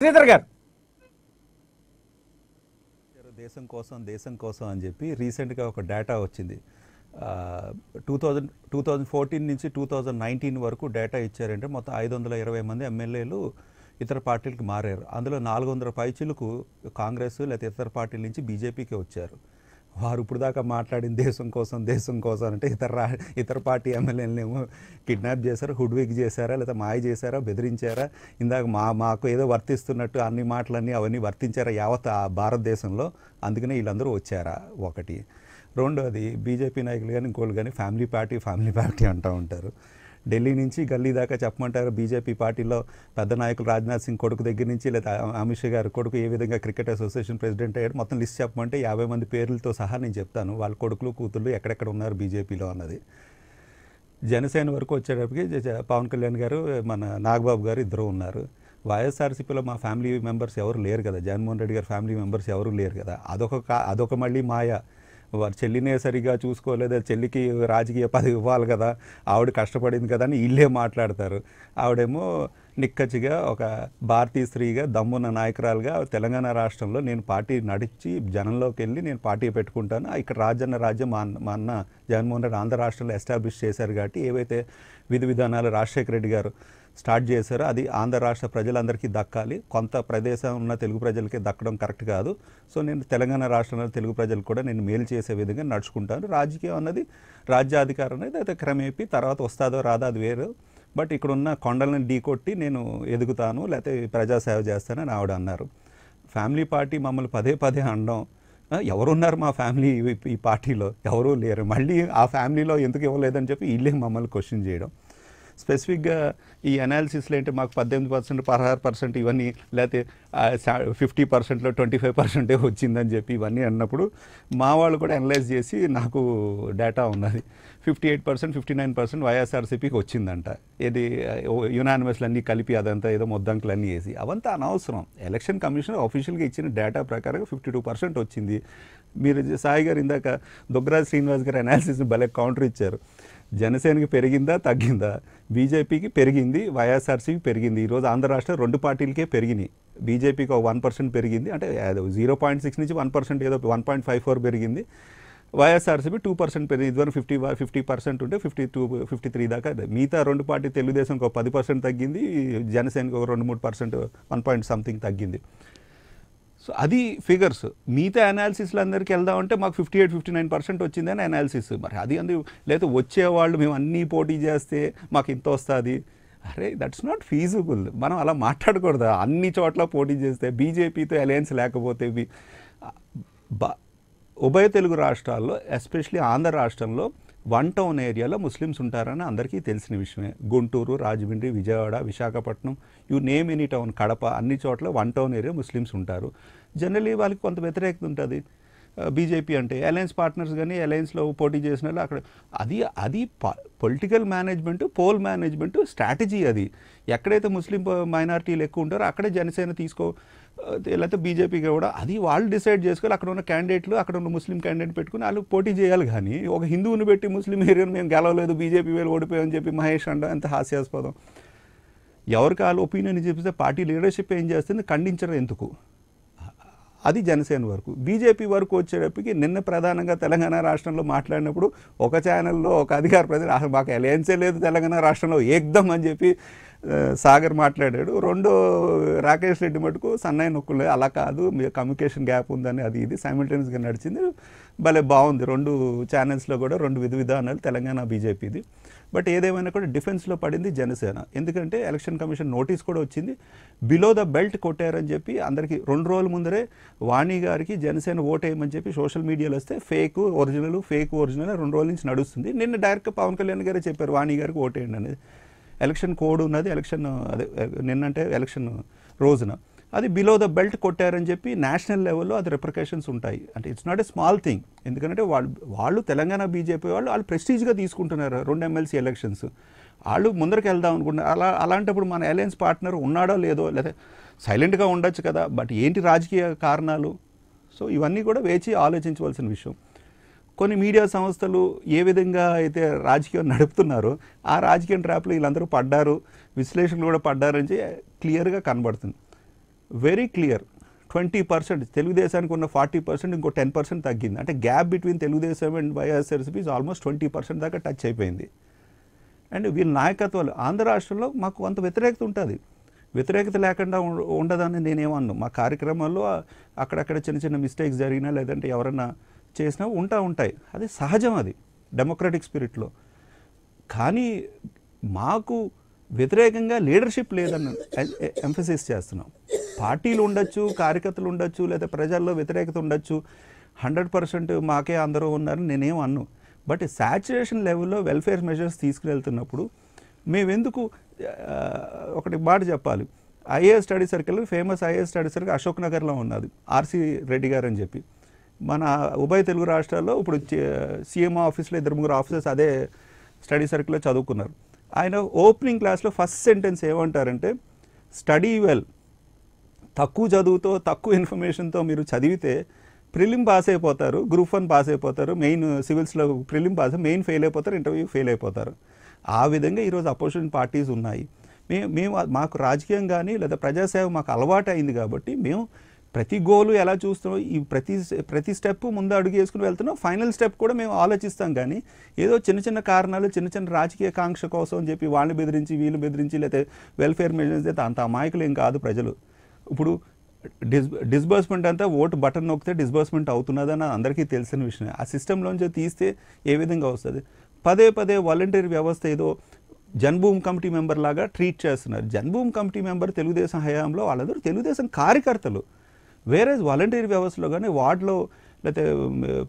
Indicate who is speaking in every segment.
Speaker 1: శ్రీధర్ గారు దేశం కోసం దేశం కోసం అని చెప్పి రీసెంట్గా ఒక డేటా వచ్చింది two thousand two thousand fourteen నుంచి టూ థౌజండ్ నైన్టీన్ వరకు డేటా ఇచ్చారంటే మొత్తం ఐదు వందల ఇరవై మంది ఎమ్మెల్యేలు ఇతర పార్టీలకు మారారు అందులో నాలుగు వందల పైచిలకు కాంగ్రెస్ లేకపోతే ఇతర పార్టీల నుంచి బీజేపీకి వచ్చారు వారు ఇప్పుడు దాకా మాట్లాడిన దేశం కోసం దేశం కోసం అంటే ఇతర రా ఇతర పార్టీ ఎమ్మెల్యేలనేమో కిడ్నాప్ చేశారా హుడ్విక్ చేశారా లేదా మాయ చేశారా బెదిరించారా ఇందాక మా మాకు ఏదో వర్తిస్తున్నట్టు అన్ని మాటలన్నీ అవన్నీ వర్తించారా యావత్ ఆ భారతదేశంలో అందుకనే వీళ్ళందరూ వచ్చారా ఒకటి రెండోది బీజేపీ నాయకులు కానీ ఇంకోళ్ళు కానీ ఫ్యామిలీ పార్టీ ఫ్యామిలీ పార్టీ అంటూ ఉంటారు ఢిల్లీ నుంచి గల్లీ దాకా చెప్పమంటారు బీజేపీ పార్టీలో పెద్ద నాయకులు రాజ్నాథ్ సింగ్ కొడుకు దగ్గర నుంచి లేదా అమిత్ షా గారు కొడుకు ఏ విధంగా క్రికెట్ అసోసియేషన్ ప్రెసిడెంట్ అయ్యాడు మొత్తం లిస్ట్ చెప్పమంటే యాభై మంది పేర్లతో సహా నేను చెప్తాను వాళ్ళ కొడుకులు కూతుళ్ళు ఎక్కడెక్కడ ఉన్నారు బీజేపీలో అన్నది జనసేన వరకు వచ్చేటప్పటికి పవన్ కళ్యాణ్ గారు మన నాగబాబు గారు ఇద్దరు ఉన్నారు వైఎస్ఆర్సీపీలో మా ఫ్యామిలీ మెంబర్స్ ఎవరు లేరు కదా జగన్మోహన్ రెడ్డి గారి ఫ్యామిలీ మెంబర్స్ ఎవరు లేరు కదా అదొక అదొక మళ్ళీ మాయా వారి చెల్లినే సరిగా చూసుకోలేదు చెల్లికి రాజకీయ పదవి ఇవ్వాలి కదా ఆవిడ కష్టపడింది కదా అని వీళ్ళే మాట్లాడతారు ఆవిడేమో నిక్కచ్చిగా ఒక భారతీయ స్త్రీగా దమ్మున్న నాయకురాలుగా తెలంగాణ రాష్ట్రంలో నేను పార్టీ నడిచి జనంలోకి వెళ్ళి నేను పార్టీ పెట్టుకుంటాను ఇక్కడ రాజన్న రాజ్యం మా మా అన్న జగన్మోహన్ రెడ్డి ఆంధ్ర రాష్ట్రంలో ఎస్టాబ్లిష్ చేశారు కాబట్టి ఏవైతే విధి విధానాలు రాజశేఖర రెడ్డి గారు స్టార్ట్ చేశారు అది ఆంధ్ర రాష్ట్ర ప్రజలందరికీ దక్కాలి కొంత ప్రదేశం ఉన్న తెలుగు ప్రజలకి దక్కడం కరెక్ట్ కాదు సో నేను తెలంగాణ రాష్ట్రంలో తెలుగు ప్రజలు కూడా నేను మేలు చేసే విధంగా నడుచుకుంటాను రాజకీయం అన్నది రాజ్యాధికారం అనేది అయితే క్రమేపి తర్వాత వస్తాదో రాదా అది వేరు బట్ ఇక్కడున్న కొండలను ఢీకొట్టి నేను ఎదుగుతాను లేకపోతే ప్రజాసేవ చేస్తానని ఆవిడ అన్నారు ఫ్యామిలీ పార్టీ మమ్మల్ని పదే పదే అనడం ఎవరున్నారు మా ఫ్యామిలీ ఈ పార్టీలో ఎవరూ లేరు మళ్ళీ ఆ ఫ్యామిలీలో ఎందుకు ఇవ్వలేదని చెప్పి వీళ్ళే మమ్మల్ని క్వశ్చన్ చేయడం స్పెసిఫిక్గా ఈ అనాలిసిస్లో ఏంటి మాకు పద్దెనిమిది పర్సెంట్ పదహారు పర్సెంట్ ఇవన్నీ లేకపోతే ఫిఫ్టీ పర్సెంట్లో ట్వంటీ ఫైవ్ పర్సెంటే వచ్చిందని చెప్పి ఇవన్నీ అన్నప్పుడు మా వాళ్ళు కూడా అనలైజ్ చేసి నాకు డేటా ఉన్నది fifty eight percent fifty nine percent వైఎస్ఆర్సీపీకి వచ్చిందంట ఏది యునానిమస్లు యునానిమస్లన్నీ కలిపి అదంతా ఏదో అన్నీ వేసి అవంతా అనవసరం ఎలక్షన్ కమిషన్ ఆఫీషియల్గా ఇచ్చిన డేటా ప్రకారం ఫిఫ్టీ టూ పర్సెంట్ వచ్చింది మీరు సాయి గారు ఇందాక దుగ్గరాజ్ శ్రీనివాస్ గారు అనాలిసిస్ని భలే కౌంటర్ ఇచ్చారు జనసేనకి పెరిగిందా తగ్గిందా బీజేపీకి పెరిగింది వైఎస్ఆర్సీకి పెరిగింది ఈరోజు ఆంధ్ర రాష్ట్ర రెండు పార్టీలకే పెరిగినాయి బీజేపీకి ఒక వన్ పర్సెంట్ పెరిగింది అంటే జీరో పాయింట్ సిక్స్ నుంచి వన్ పర్సెంట్ ఏదో వన్ పాయింట్ ఫైవ్ ఫోర్ పెరిగింది వైఎస్ఆర్సీపీ టూ పర్సెంట్ పెరిగింది ఇదివరకు ఫిఫ్టీ ఫిఫ్టీ పర్సెంట్ ఉంటే ఫిఫ్టీ టూ ఫిఫ్టీ త్రీ దాకా మిగతా రెండు పార్టీ తెలుగుదేశంకి ఒక పది పర్సెంట్ తగ్గింది జనసేనకి ఒక రెండు మూడు పర్సెంట్ వన్ పాయింట్ సంథింగ్ తగ్గింది సో అది ఫిగర్స్ మిగతా అనాలిసిస్లు అందరికీ వెళ్దామంటే మాకు fifty eight fifty nine percent వచ్చిందని అనాలిసిస్ మరి అది అందరూ లేదా వచ్చేవాళ్ళు మేము అన్నీ పోటీ చేస్తే మాకు ఇంత వస్తుంది అరే దట్స్ నాట్ ఫీజిబుల్ మనం అలా మాట్లాడకూడదు అన్ని చోట్ల పోటీ చేస్తే బీజేపీతో అలయన్స్ లేకపోతే ఉభయ తెలుగు రాష్ట్రాల్లో ఎస్పెషలీ ఆంధ్ర రాష్ట్రంలో వన్ టౌన్ ఏరియాలో ముస్లిమ్స్ ఉంటారని అందరికీ తెలిసిన విషయమే Guntur Rajahmundry Vijayawada Visakhapatnam you name any town Kadapa అన్ని చోట్ల వన్ టౌన్ ఏరియా ముస్లిమ్స్ ఉంటారు జనరలీ వాళ్ళకి కొంత వ్యతిరేకత ఉంటుంది బీజేపీ అంటే అలయన్స్ పార్ట్నర్స్ కానీ అలయన్స్లో పోటీ చేసిన వాళ్ళు అక్కడ అది అది political management poll management strategy అది ఎక్కడైతే ముస్లిం మైనారిటీలు ఎక్కువ ఉంటారో అక్కడే జనసేన తీసుకో లేకపోతే బీజేపీకి కూడా అది వాళ్ళు డిసైడ్ చేసుకోవాలి అక్కడ ఉన్న క్యాండిడేట్లు అక్కడ ఉన్న ముస్లిం క్యాండిడేట్ పెట్టుకుని వాళ్ళు పోటీ చేయాలి కానీ ఒక హిందువుని పెట్టి ముస్లిం ఏరియాను మేము గెలవలేదు బీజేపీ వేలు ఓడిపోయామని చెప్పి మహేష్ అండ ఎంత హాస్యాస్పదం ఎవరికి వాళ్ళు ఒపీనియన్ చెప్పితే పార్టీ లీడర్షిప్ ఏం చేస్తుంది ఖండించడం ఎందుకు అది జనసేన వరకు బీజేపీ వరకు వచ్చేటప్పటికి నిన్న ప్రధానంగా తెలంగాణ రాష్ట్రంలో మాట్లాడినప్పుడు ఒక ఛానల్లో ఒక అధికార ప్రజలు మాకు ఎలయన్సే లేదు తెలంగాణ రాష్ట్రంలో ఏకదం అని చెప్పి సాగర్ మాట్లాడాడు రెండు రాకేష్ రెడ్డి మటుకు సన్నాయి నొక్కులు అలా కాదు మీ కమ్యూనికేషన్ గ్యాప్ ఉందని అది ఇది సైమిల్టేనియస్గా నడిచింది భలే బాగుంది రెండు ఛానల్స్లో కూడా రెండు విధి విధానాలు తెలంగాణ బీజేపీది బట్ ఏదేమైనా కూడా డిఫెన్స్లో పడింది జనసేన ఎందుకంటే ఎలక్షన్ కమిషన్ నోటీస్ కూడా వచ్చింది బిలో ద బెల్ట్ కొట్టారని చెప్పి అందరికీ రెండు రోజుల ముందరే వాణి గారికి జనసేన ఓటేయమని చెప్పి సోషల్ మీడియాలో వస్తే ఫేక్ ఒరిజినల్ ఫేక్ ఒరిజినల్ రెండు రోజుల నుంచి నడుస్తుంది నిన్న డైరెక్ట్గా పవన్ కళ్యాణ్ గారే చెప్పారు వాణి గారికి ఓటేయండి అనేది ఎలక్షన్ కోడ్ ఉన్నది ఎలక్షన్ అదే నిన్నంటే ఎలక్షన్ రోజున అది బిలో ద బెల్ట్ కొట్టారని చెప్పి నేషనల్ లెవెల్లో అది రిప్రికేషన్స్ ఉంటాయి అంటే it's not a small thing ఎందుకంటే వాళ్ళు వాళ్ళు తెలంగాణ బీజేపీ వాళ్ళు వాళ్ళు ప్రెస్టీజ్గా తీసుకుంటున్నారు రెండు ఎమ్మెల్సీ ఎలక్షన్స్ వాళ్ళు ముందరికి వెళ్దాం అనుకుంటున్నారు అలా అలాంటప్పుడు మన అలయన్స్ పార్ట్నర్ ఉన్నాడో లేదో లేదా సైలెంట్గా ఉండొచ్చు కదా బట్ ఏంటి రాజకీయ కారణాలు సో ఇవన్నీ కూడా వేచి ఆలోచించవలసిన విషయం కొన్ని మీడియా సంస్థలు ఏ విధంగా అయితే రాజకీయం నడుపుతున్నారో ఆ రాజకీయం ట్రాప్లో వీళ్ళందరూ పడ్డారు విశ్లేషణలు కూడా పడ్డారని క్లియర్గా కనబడుతుంది వెరీ క్లియర్ ట్వంటీ పర్సెంట్ తెలుగుదేశానికి ఉన్న ఫార్టీ పర్సెంట్ ఇంకో టెన్ పర్సెంట్ తగ్గింది అంటే gap between Telugu Desam and YSRCP almost twenty percent దాకా టచ్ అయిపోయింది అండ్ వీళ్ళ నాయకత్వాలు ఆంధ్ర రాష్ట్రంలో మాకు కొంత వ్యతిరేకత ఉంటుంది వ్యతిరేకత లేకుండా ఉండదని నేనేమన్నాను మా కార్యక్రమాల్లో అక్కడక్కడ చిన్న చిన్న మిస్టేక్స్ జరిగినా లేదంటే ఎవరన్నా చేసినా ఉంటా ఉంటాయి అది సహజం అది డెమోక్రటిక్ స్పిరిట్లో కానీ మాకు వ్యతిరేకంగా లీడర్షిప్ లేదని ఎంఫసిస్ చేస్తున్నాం పార్టీలు ఉండొచ్చు కార్యకర్తలు ఉండొచ్చు లేదా ప్రజల్లో వ్యతిరేకత ఉండొచ్చు హండ్రెడ్ పర్సెంట్ మాకే అందరూ ఉన్నారని నేనేం అన్ను బట్ శాచురేషన్ లెవెల్లో వెల్ఫేర్ మెజర్స్ తీసుకువెళ్తున్నప్పుడు మేమెందుకు ఒకటి మాట చెప్పాలి IAS study circle famous IAS study circle Ashok నగర్లో ఉన్నది ఆర్సీ రెడ్డి గారు అని చెప్పి మన ఉభయ తెలుగు రాష్ట్రాల్లో ఇప్పుడు సీఎం ఆఫీస్లో ఇద్దరు ముగ్గురు ఆఫీసర్స్ అదే స్టడీ సర్కిల్లో చదువుకున్నారు ఆయన ఓపెనింగ్ క్లాస్లో ఫస్ట్ సెంటెన్స్ ఏమంటారంటే స్టడీ వెల్ తక్కువ చదువుతో తక్కువ ఇన్ఫర్మేషన్తో మీరు చదివితే ప్రిలిమ్ పాస్ అయిపోతారు గ్రూప్ వన్ పాస్ అయిపోతారు మెయిన్ సివిల్స్లో ప్రిలిమ్ పాస్ మెయిన్ ఫెయిల్ అయిపోతారు ఇంటర్వ్యూ ఫెయిల్ అయిపోతారు ఆ విధంగా ఈరోజు అపోజిషన్ పార్టీస్ ఉన్నాయి మేము మేము మాకు రాజకీయం కానీ లేదా ప్రజాసేవ మాకు అలవాటు అయింది కాబట్టి మేము ప్రతి గోలు ఎలా చూస్తున్నావు ఈ ప్రతి ప్రతి స్టెప్ ముందు అడుగు వేసుకుని వెళ్తున్నాం ఫైనల్ స్టెప్ కూడా మేము ఆలోచిస్తాం కానీ ఏదో చిన్న చిన్న కారణాలు చిన్న చిన్న రాజకీయ కాంక్ష కోసం అని చెప్పి వాళ్ళని బెదిరించి వీళ్ళు బెదిరించి లేకపోతే వెల్ఫేర్ మెజర్స్ అయితే అంత అమాయకులు ఏం కాదు ప్రజలు ఇప్పుడు డిస్ డిస్బర్స్మెంట్ అంతా ఓటు బటన్ నొక్కితే డిస్బర్స్మెంట్ అవుతున్నదని అందరికీ తెలిసిన విషయం ఆ సిస్టంలోంచి తీస్తే ఏ విధంగా వస్తుంది పదే పదే వాలంటీర్ వ్యవస్థ ఏదో జన్భూమి కమిటీ మెంబర్ లాగా ట్రీట్ చేస్తున్నారు జన్భూమి కమిటీ మెంబర్ తెలుగుదేశం హయాంలో వాళ్ళందరూ తెలుగుదేశం కార్యకర్తలు వేరే వాలంటీర్ వ్యవస్థలో కానీ వార్డులో లేకపోతే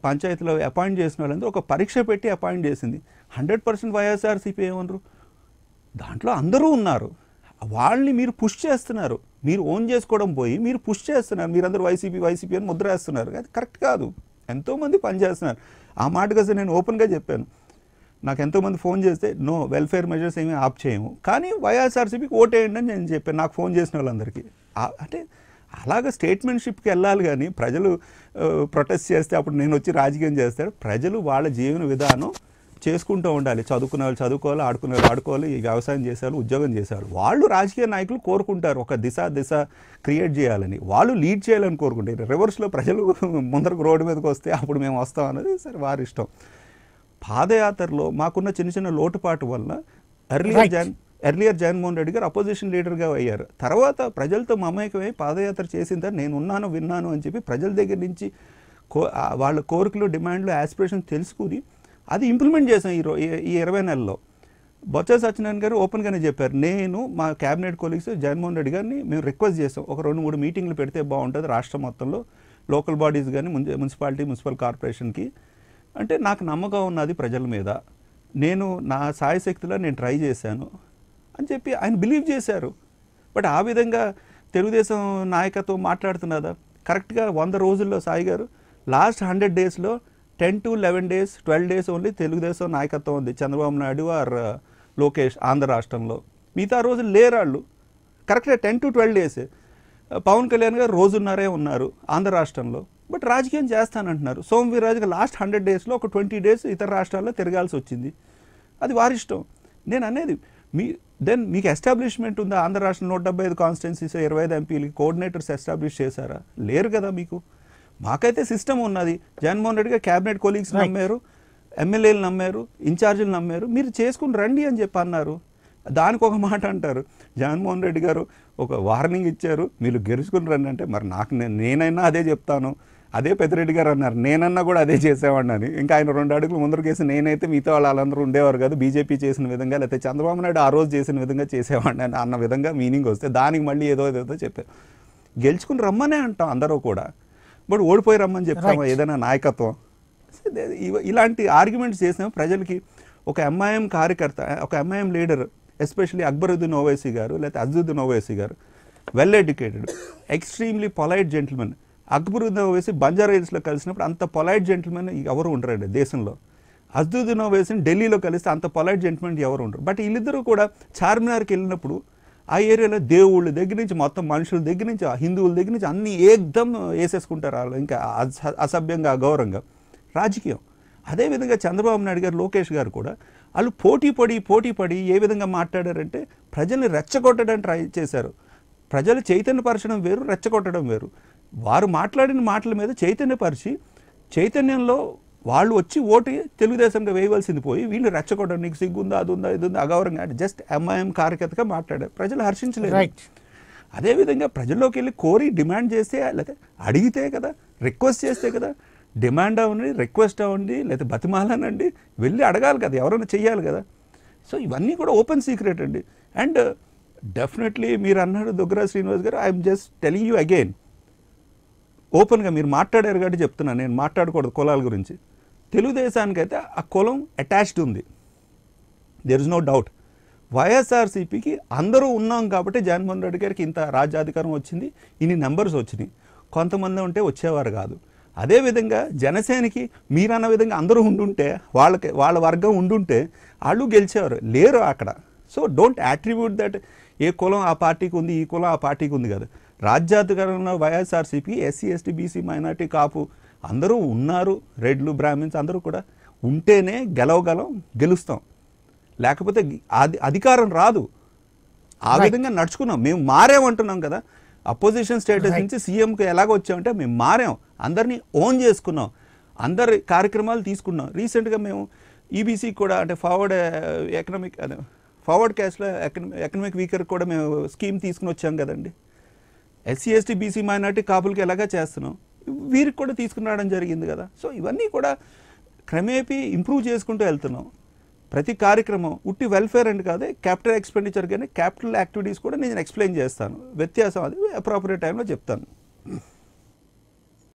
Speaker 1: పంచాయతీలో అపాయింట్ చేసిన వాళ్ళందరూ ఒక పరీక్ష పెట్టి అపాయింట్ చేసింది హండ్రెడ్ పర్సెంట్ వైఎస్ఆర్సీపీ ఏమనరు దాంట్లో అందరూ ఉన్నారు వాళ్ళని మీరు పుష్ చేస్తున్నారు మీరు ఓన్ చేసుకోవడం పోయి మీరు పుష్ చేస్తున్నారు మీరందరూ వైసీపీ వైసీపీ అని ముద్ర వేస్తున్నారు అది కరెక్ట్ కాదు ఎంతోమంది పనిచేస్తున్నారు ఆ మాటగా నేను ఓపెన్గా చెప్పాను నాకు ఎంతోమంది ఫోన్ చేస్తే నో వెల్ఫేర్ మెజర్స్ ఏమీ ఆప్ చేయము కానీ వైఎస్ఆర్సీపీకి ఓటేయండి అని నేను చెప్పాను నాకు ఫోన్ చేసిన వాళ్ళందరికీ అంటే అలాగ స్టేట్మెంట్షిప్కి వెళ్ళాలి కానీ ప్రజలు ప్రొటెస్ట్ చేస్తే అప్పుడు నేను వచ్చి రాజకీయం చేస్తారు ప్రజలు వాళ్ళ జీవన విధానం చేసుకుంటూ ఉండాలి చదువుకునే వాళ్ళు చదువుకోవాలి ఆడుకునే వాళ్ళు ఆడుకోవాలి వ్యవసాయం చేసేవాళ్ళు ఉద్యోగం చేసేవాళ్ళు వాళ్ళు రాజకీయ నాయకులు కోరుకుంటారు ఒక దిశ దిశ క్రియేట్ చేయాలని వాళ్ళు లీడ్ చేయాలని కోరుకుంటారు రివర్స్లో ప్రజలు ముందరకు రోడ్డు మీదకి వస్తే అప్పుడు మేము వస్తాం అన్నది సరే వారి ఇష్టం పాదయాత్రలో మాకున్న చిన్న చిన్న లోటుపాటు వల్ల ఎర్లీ జాన్ ఎర్లియర్ జగన్మోహన్ రెడ్డి గారు అపోజిషన్ లీడర్గా అయ్యారు తర్వాత ప్రజలతో మమేకమై పాదయాత్ర తర్వాత నేను ఉన్నాను విన్నాను అని చెప్పి ప్రజల దగ్గర నుంచి కో వాళ్ళ కోరికలు డిమాండ్లు యాస్పిరేషన్ తెలుసుకుని అది ఇంప్లిమెంట్ చేసాం ఈ ఈ ఇరవై నెలలో బొత్స సత్యనారాయణ గారు ఓపెన్గానే చెప్పారు నేను మా క్యాబినెట్ కొలీగ్స్ జగన్మోహన్ రెడ్డి గారిని మేము రిక్వెస్ట్ చేసాం ఒక రెండు మూడు మీటింగ్లు పెడితే బాగుంటుంది రాష్ట్రం మొత్తంలో లోకల్ బాడీస్ కానీ మున్సిపాలిటీ మున్సిపల్ కార్పొరేషన్కి అంటే నాకు నమ్మకం ఉన్నది ప్రజల మీద నేను నా సాయశక్తిలో నేను ట్రై చేశాను అని చెప్పి ఆయన బిలీవ్ చేశారు బట్ ఆ విధంగా తెలుగుదేశం నాయకత్వం మాట్లాడుతున్నదా కరెక్ట్గా వంద రోజుల్లో సాయి గారు లాస్ట్ హండ్రెడ్ డేస్లో ten to eleven days twelve days only Telugu Desam నాయకత్వం ఉంది చంద్రబాబు నాయుడు ఆర్ లోకేష్ ఆంధ్ర రాష్ట్రంలో మిగతా రోజులు లేరాళ్ళు కరెక్ట్గా ten to twelve days Pavan Kalyan గారు రోజున్నరే ఉన్నారు ఆంధ్ర రాష్ట్రంలో బట్ రాజకీయం చేస్తానంటున్నారు సోమవీరాజు లాస్ట్ హండ్రెడ్ డేస్లో ఒక ట్వంటీ డేస్ ఇతర రాష్ట్రాల్లో తిరగాల్సి వచ్చింది అది వారిష్టం నేను అనేది మీ దెన్ మీకు ఎస్టాబ్లిష్మెంట్ ఉందా ఆంధ్ర రాష్ట్ర నూట డెబ్బై ఐదు కాన్స్టిట్యున్సీస్ ఇరవై ఐదు ఎంపీలకి కోఆర్డినేటర్స్ ఎస్టాబ్లిష్ చేశారా లేరు కదా మీకు మాకైతే సిస్టమ్ ఉన్నది జగన్మోహన్ రెడ్డిగా క్యాబినెట్ కొలీగ్స్ నమ్మారు ఎమ్మెల్యేలు నమ్మారు ఇన్ఛార్జీలు నమ్మారు మీరు చేసుకుని రండి అని చెప్పి అన్నారు దానికి ఒక మాట అంటారు జగన్మోహన్ రెడ్డి గారు ఒక వార్నింగ్ ఇచ్చారు మీరు గెలుచుకుని రండి అంటే మరి నాకు నేనైనా అదే చెప్తాను అదే పెద్దిరెడ్డి గారు అన్నారు నేనన్నా కూడా అదే చేసేవాడిని అని ఇంకా ఆయన రెండు అడుగులు ముందరకేసి నేనైతే మిగతా వాళ్ళందరూ ఉండేవారు కాదు బీజేపీ చేసిన విధంగా లేకపోతే చంద్రబాబు నాయుడు ఆ రోజు చేసిన విధంగా చేసేవాడిని అని అన్న విధంగా మీనింగ్ వస్తే దానికి మళ్ళీ ఏదో ఏదో చెప్పారు గెలుచుకుని రమ్మనే అంటాం అందరూ కూడా బట్ ఓడిపోయి రమ్మని చెప్తాము ఏదైనా నాయకత్వం ఇలాంటి ఆర్గ్యుమెంట్స్ చేసినా ప్రజలకి ఒక ఎంఐఎం కార్యకర్త ఒక ఎంఐఎం లీడర్ ఎస్పెషలీ అక్బరుద్దీన్ ఓవైసీ గారు లేకపోతే అజుద్దీన్ ఓవైసీ గారు వెల్ ఎడ్యుకేటెడ్ ఎక్స్ట్రీమ్లీ పొలైట్ జెంటిల్మెన్ అక్బరుద్దీన్ వేసి బంజారా హిల్స్లో కలిసినప్పుడు అంత పొలైట్ జెంట్మెన్ ఎవరు ఉండరండి దేశంలో అజదుద్దీన్ ఓవైసీని ఢిల్లీలో కలిస్తే అంత పొలైట్ జెంట్మెన్ ఎవరు ఉండరు బట్ వీళ్ళిద్దరూ కూడా చార్మినార్కి వెళ్ళినప్పుడు ఆ ఏరియాలో దేవుళ్ళ దగ్గర నుంచి మొత్తం మనుషుల దగ్గర నుంచి హిందువుల దగ్గర నుంచి అన్నీ ఏకదం వేసేసుకుంటారు వాళ్ళు ఇంకా అసభ్యంగా అగౌరవంగా రాజకీయం అదేవిధంగా చంద్రబాబు నాయుడు గారు లోకేష్ గారు కూడా వాళ్ళు పోటీ పడి పోటీ పడి ఏ విధంగా మాట్లాడారంటే ప్రజల్ని రెచ్చగొట్టడానికి ట్రై చేశారు ప్రజలు చైతన్యపరచడం వేరు రెచ్చగొట్టడం వేరు వారు మాట్లాడిన మాటల మీద చైతన్యపరిచి చైతన్యంలో వాళ్ళు వచ్చి ఓటు తెలుగుదేశంగా వేయవలసింది పోయి వీళ్ళు రెచ్చగొట్టడం నీకు సిగ్గుందా అది ఉందా ఇది ఉందా అగౌరంగా అంటే జస్ట్ ఎంఐఎం కార్యకర్తగా మాట్లాడారు ప్రజలు హర్షించలేదు అదేవిధంగా ప్రజల్లోకి వెళ్ళి కోరి డిమాండ్ చేస్తే లేకపోతే అడిగితే కదా రిక్వెస్ట్ చేస్తే కదా డిమాండ్ అవ్వండి రిక్వెస్ట్ అవ్వండి లేకపోతే బతిమాలనండి వెళ్ళి అడగాలి కదా ఎవరైనా చెయ్యాలి కదా సో ఇవన్నీ కూడా ఓపెన్ సీక్రెట్ అండి అండ్ డెఫినెట్లీ మీరు అన్నాడు దుగ్గరాజ్ శ్రీనివాస్ గారు I'm just telling you again ఓపెన్గా మీరు మాట్లాడారు కాబట్టి చెప్తున్నాను నేను మాట్లాడకూడదు కులాల గురించి తెలుగుదేశానికైతే ఆ కులం అటాచ్డ్ ఉంది దెర్ ఇస్ నో డౌట్ వైఎస్ఆర్సీపీకి అందరూ ఉన్నాం కాబట్టి జగన్మోహన్ రెడ్డి గారికి ఇంత రాజ్యాధికారం వచ్చింది ఇన్ని నెంబర్స్ వచ్చినాయి కొంతమంది ఉంటే వచ్చేవారు కాదు అదేవిధంగా జనసేనకి మీరన్న విధంగా అందరూ ఉండుంటే వాళ్ళకి వాళ్ళ వర్గం ఉండుంటే వాళ్ళు గెలిచేవారు లేరు అక్కడ సో డోంట్ అట్రిబ్యూట్ దట్ ఏ కులం ఆ పార్టీకి ఉంది ఈ కులం ఆ పార్టీకి ఉంది కదా రాజ్యాధికారంలో YSRCP SC ST BC minority Kapu అందరూ ఉన్నారు రెడ్లు బ్రాహ్మిన్స్ అందరూ కూడా ఉంటేనే గెలవగలం గెలుస్తాం లేకపోతే అది అధికారం రాదు ఆ విధంగా నడుచుకున్నాం మేము మారేమంటున్నాం కదా అపోజిషన్ స్టేటస్ నుంచి సీఎంకి ఎలాగ వచ్చామంటే మేము మారాం అందరినీ ఓన్ చేసుకున్నాం అందరి కార్యక్రమాలు తీసుకున్నాం రీసెంట్గా మేము ఈబీసీ e కూడా అంటే ఫార్వర్డ్ ఎకనామిక్ ఫార్వర్డ్ క్యాష్లో ఎకనామిక్ వీకర్ కూడా మేము స్కీమ్ తీసుకుని వచ్చాం కదండి ఎస్సీ ఎస్టీ బీసీ మైనార్టీ కాపులకి ఎలాగా చేస్తున్నాం వీరికి కూడా తీసుకురావడం జరిగింది కదా సో ఇవన్నీ కూడా క్రమేపీ ఇంప్రూవ్ చేసుకుంటూ వెళ్తున్నాం ప్రతి కార్యక్రమం ఉట్టి వెల్ఫేర్ అండ్ కాదే క్యాపిటల్ ఎక్స్పెండిచర్ కానీ క్యాపిటల్ యాక్టివిటీస్ కూడా నేను ఎక్స్ప్లెయిన్ చేస్తాను వ్యత్యాసం అది అప్రాపరేట్ టైంలో చెప్తాను